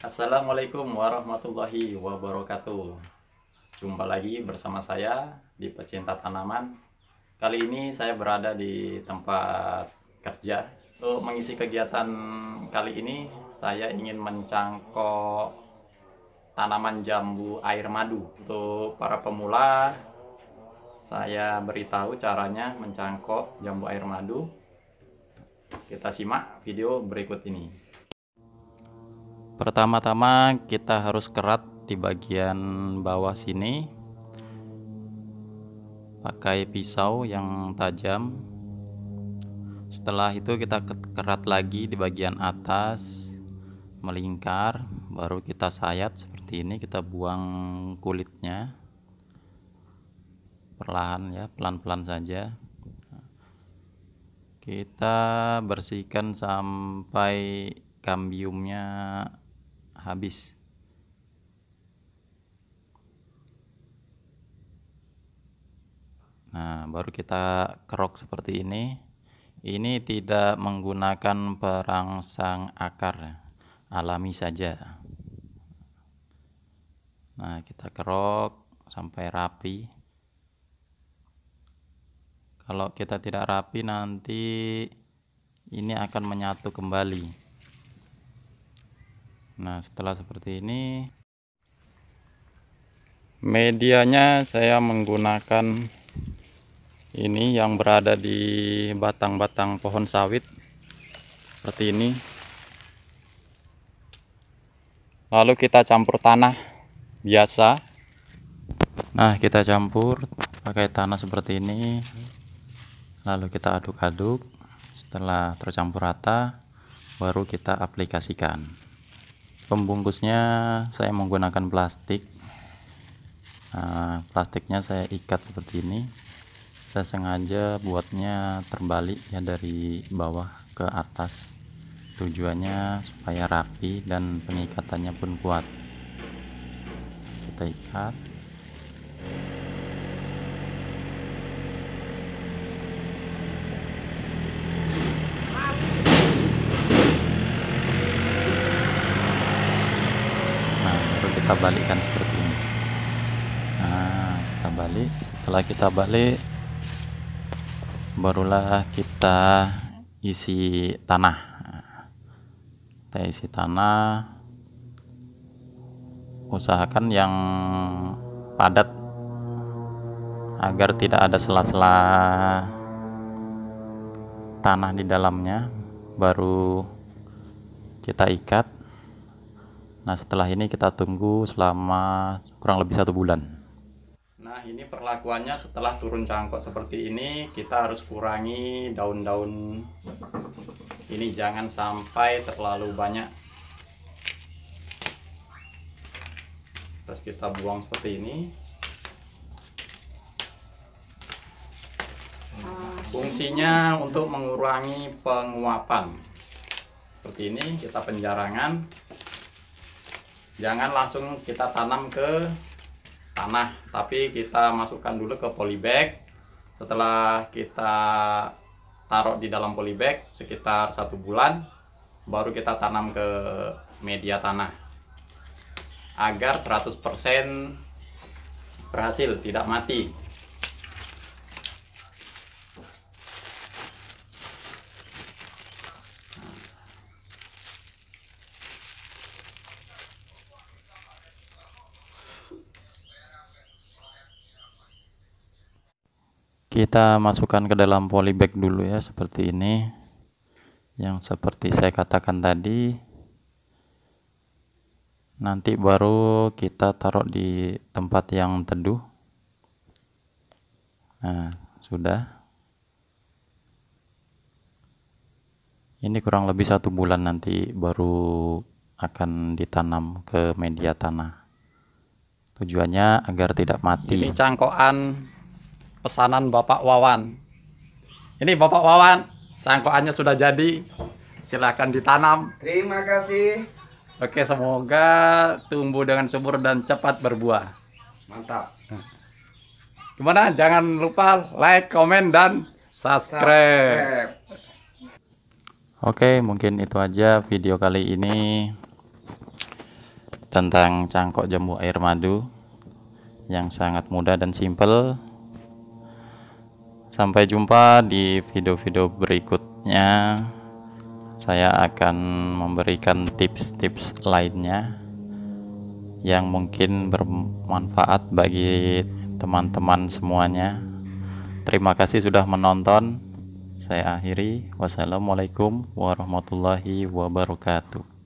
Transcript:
Assalamualaikum warahmatullahi wabarakatuh Jumpa lagi bersama saya di pecinta tanaman Kali ini saya berada di tempat kerja Untuk mengisi kegiatan kali ini Saya ingin mencangkok tanaman jambu air madu Untuk para pemula Saya beritahu caranya mencangkok jambu air madu Kita simak video berikut ini Pertama-tama kita harus kerat di bagian bawah sini pakai pisau yang tajam setelah itu kita kerat lagi di bagian atas melingkar baru kita sayat seperti ini kita buang kulitnya perlahan ya pelan-pelan saja kita bersihkan sampai kambiumnya habis. Nah, baru kita kerok seperti ini. Ini tidak menggunakan perangsang akar, alami saja. Nah, kita kerok sampai rapi. Kalau kita tidak rapi nanti ini akan menyatu kembali nah setelah seperti ini medianya saya menggunakan ini yang berada di batang-batang pohon sawit seperti ini lalu kita campur tanah biasa nah kita campur pakai tanah seperti ini lalu kita aduk-aduk setelah tercampur rata baru kita aplikasikan pembungkusnya saya menggunakan plastik nah, plastiknya saya ikat seperti ini saya sengaja buatnya terbalik ya dari bawah ke atas tujuannya supaya rapi dan pengikatannya pun kuat kita ikat balikkan seperti ini nah kita balik setelah kita balik barulah kita isi tanah nah, kita isi tanah usahakan yang padat agar tidak ada sela-sela tanah di dalamnya baru kita ikat Nah setelah ini kita tunggu selama kurang lebih satu bulan. Nah ini perlakuannya setelah turun cangkok seperti ini kita harus kurangi daun-daun ini jangan sampai terlalu banyak. Terus kita buang seperti ini. Fungsinya untuk mengurangi penguapan. Seperti ini kita penjarangan jangan langsung kita tanam ke tanah tapi kita masukkan dulu ke polybag setelah kita taruh di dalam polybag sekitar satu bulan baru kita tanam ke media tanah agar 100% berhasil tidak mati kita masukkan ke dalam polybag dulu ya seperti ini yang seperti saya katakan tadi nanti baru kita taruh di tempat yang teduh nah sudah ini kurang lebih satu bulan nanti baru akan ditanam ke media tanah tujuannya agar tidak mati ini cangkokan pesanan Bapak Wawan. Ini Bapak Wawan, cangkokannya sudah jadi. Silahkan ditanam. Terima kasih. Oke, semoga tumbuh dengan subur dan cepat berbuah. Mantap. Gimana? Jangan lupa like, komen, dan subscribe. subscribe. Oke, mungkin itu aja video kali ini tentang cangkok jambu air madu yang sangat mudah dan simple Sampai jumpa di video-video berikutnya. Saya akan memberikan tips-tips lainnya yang mungkin bermanfaat bagi teman-teman semuanya. Terima kasih sudah menonton. Saya akhiri. Wassalamualaikum warahmatullahi wabarakatuh.